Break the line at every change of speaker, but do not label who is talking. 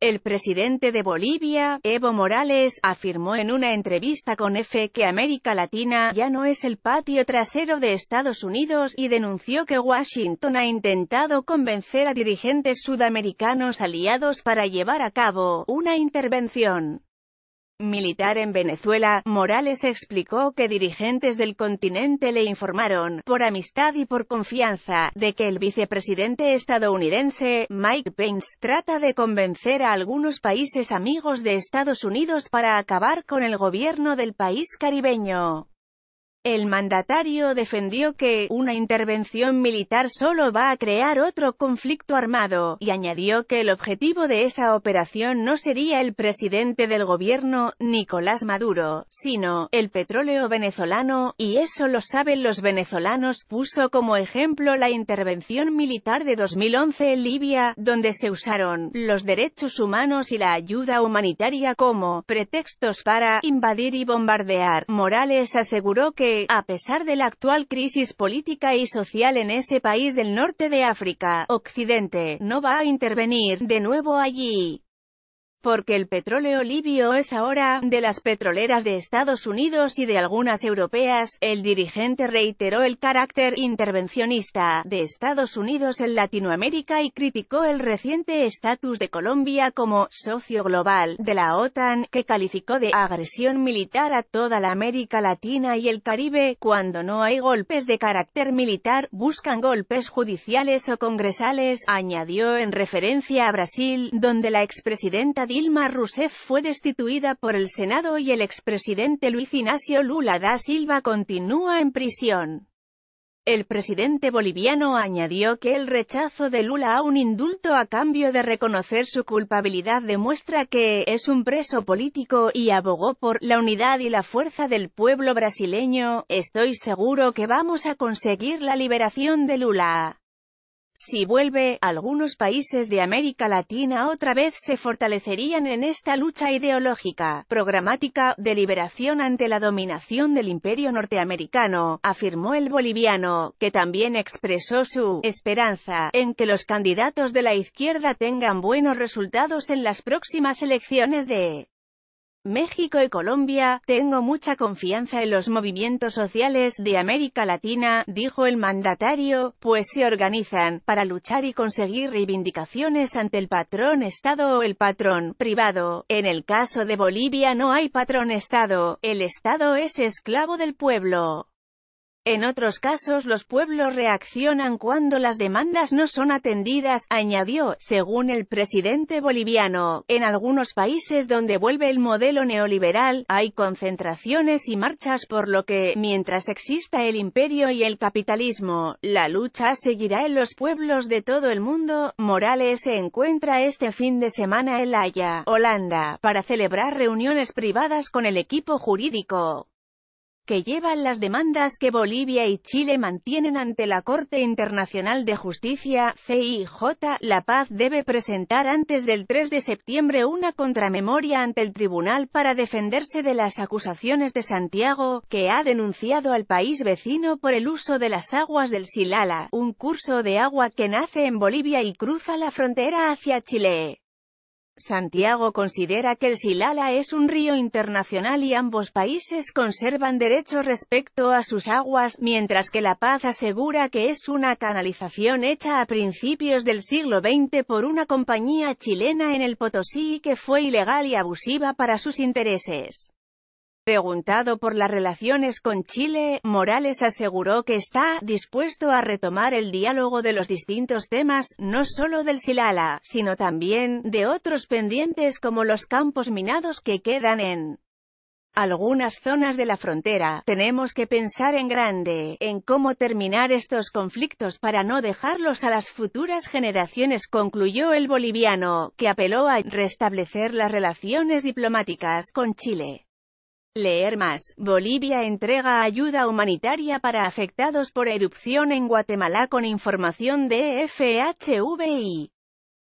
El presidente de Bolivia, Evo Morales, afirmó en una entrevista con EFE que América Latina ya no es el patio trasero de Estados Unidos y denunció que Washington ha intentado convencer a dirigentes sudamericanos aliados para llevar a cabo una intervención militar en Venezuela, Morales explicó que dirigentes del continente le informaron, por amistad y por confianza, de que el vicepresidente estadounidense, Mike Pence, trata de convencer a algunos países amigos de Estados Unidos para acabar con el gobierno del país caribeño. El mandatario defendió que una intervención militar solo va a crear otro conflicto armado, y añadió que el objetivo de esa operación no sería el presidente del gobierno, Nicolás Maduro, sino el petróleo venezolano, y eso lo saben los venezolanos. Puso como ejemplo la intervención militar de 2011 en Libia, donde se usaron los derechos humanos y la ayuda humanitaria como pretextos para invadir y bombardear. Morales aseguró que a pesar de la actual crisis política y social en ese país del norte de África, Occidente, no va a intervenir, de nuevo allí porque el petróleo libio es ahora, de las petroleras de Estados Unidos y de algunas europeas, el dirigente reiteró el carácter intervencionista de Estados Unidos en Latinoamérica y criticó el reciente estatus de Colombia como socio global de la OTAN, que calificó de agresión militar a toda la América Latina y el Caribe, cuando no hay golpes de carácter militar, buscan golpes judiciales o congresales, añadió en referencia a Brasil, donde la expresidenta Dilma Rousseff fue destituida por el Senado y el expresidente Luis Ignacio Lula da Silva continúa en prisión. El presidente boliviano añadió que el rechazo de Lula a un indulto a cambio de reconocer su culpabilidad demuestra que es un preso político y abogó por la unidad y la fuerza del pueblo brasileño. Estoy seguro que vamos a conseguir la liberación de Lula. Si vuelve, algunos países de América Latina otra vez se fortalecerían en esta lucha ideológica, programática, de liberación ante la dominación del imperio norteamericano, afirmó el boliviano, que también expresó su esperanza en que los candidatos de la izquierda tengan buenos resultados en las próximas elecciones de México y Colombia, tengo mucha confianza en los movimientos sociales de América Latina, dijo el mandatario, pues se organizan, para luchar y conseguir reivindicaciones ante el patrón Estado o el patrón privado. En el caso de Bolivia no hay patrón Estado, el Estado es esclavo del pueblo. En otros casos los pueblos reaccionan cuando las demandas no son atendidas, añadió, según el presidente boliviano. En algunos países donde vuelve el modelo neoliberal, hay concentraciones y marchas por lo que, mientras exista el imperio y el capitalismo, la lucha seguirá en los pueblos de todo el mundo. Morales se encuentra este fin de semana en La Haya, Holanda, para celebrar reuniones privadas con el equipo jurídico que llevan las demandas que Bolivia y Chile mantienen ante la Corte Internacional de Justicia, CIJ, La Paz debe presentar antes del 3 de septiembre una contramemoria ante el tribunal para defenderse de las acusaciones de Santiago, que ha denunciado al país vecino por el uso de las aguas del Silala, un curso de agua que nace en Bolivia y cruza la frontera hacia Chile. Santiago considera que el Silala es un río internacional y ambos países conservan derecho respecto a sus aguas, mientras que La Paz asegura que es una canalización hecha a principios del siglo XX por una compañía chilena en el Potosí que fue ilegal y abusiva para sus intereses. Preguntado por las relaciones con Chile, Morales aseguró que está dispuesto a retomar el diálogo de los distintos temas, no solo del Silala, sino también de otros pendientes como los campos minados que quedan en algunas zonas de la frontera. Tenemos que pensar en grande, en cómo terminar estos conflictos para no dejarlos a las futuras generaciones, concluyó el boliviano, que apeló a restablecer las relaciones diplomáticas con Chile. Leer más. Bolivia entrega ayuda humanitaria para afectados por erupción en Guatemala con información de FHVI.